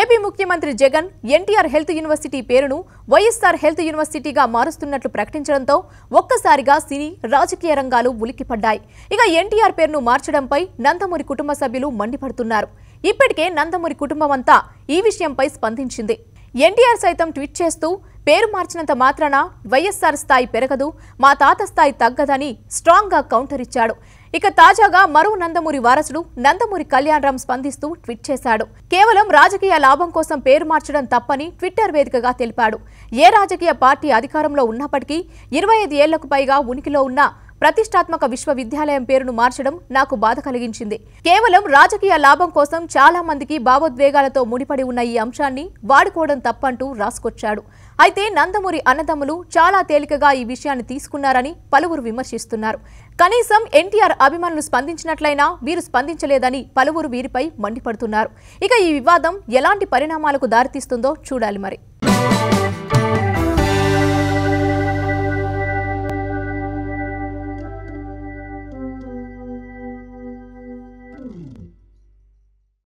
AP ముఖ్యమంత్రి Jagan NTR health university పేరును YSR health యూనివర్సిటీగా మారుస్తున్నట్లు ప్రకటించడంతో ఒక్కసారిగా సినీ రాజకీయ రంగాలు ఉలిక్కిపడ్డాయి ఇక ఎన్టీఆర్ పేరును మార్చడంపై నందమూరి కుటుంబ సభ్యులు మండిపడుతున్నారు ఇప్పటికే నందమూరి కుటుంబం ఈ విషయంపై స్పందించింది ఎన్టీఆర్ సైతం ట్వీట్ చేస్తూ పేరు మార్చినంత మాత్రాన వైఎస్ఆర్ స్థాయి పెరగదు మా తాత స్థాయి తగ్గదని స్ట్రాంగ్గా కౌంటర్ ఇచ్చాడు ఇక తాజాగా మరో నందమూరి వారసుడు నందమూరి కళ్యాణరామ్ స్పందిస్తూ ట్వీట్ చేశాడు కేవలం రాజకీయ లాభం కోసం పేరు మార్చడం తప్పని ట్విట్టర్ వేదికగా తెలిపాడు ఏ రాజకీయ పార్టీ అధికారంలో ఉన్నప్పటికీ ఇరవై ఐదు ఏళ్లకు పైగా ఉనికిలో ఉన్న ప్రతిష్టాత్మక విశ్వవిద్యాలయం పేరును మార్చడం నాకు బాధ కలిగించింది కేవలం రాజకీయ లాభం కోసం చాలా మందికి భావోద్వేగాలతో ముడిపడి ఉన్న ఈ అంశాన్ని వాడుకోవడం తప్పంటూ రాసుకొచ్చాడు అయితే నందమూరి అన్నదమ్ములు చాలా తేలికగా ఈ విషయాన్ని తీసుకున్నారని పలువురు విమర్శిస్తున్నారు కనీసం ఎన్టీఆర్ అభిమానులు స్పందించినట్లయినా వీరు స్పందించలేదని పలువురు వీరిపై మండిపడుతున్నారు ఇక ఈ వివాదం ఎలాంటి పరిణామాలకు దారితీస్తుందో చూడాలి మరి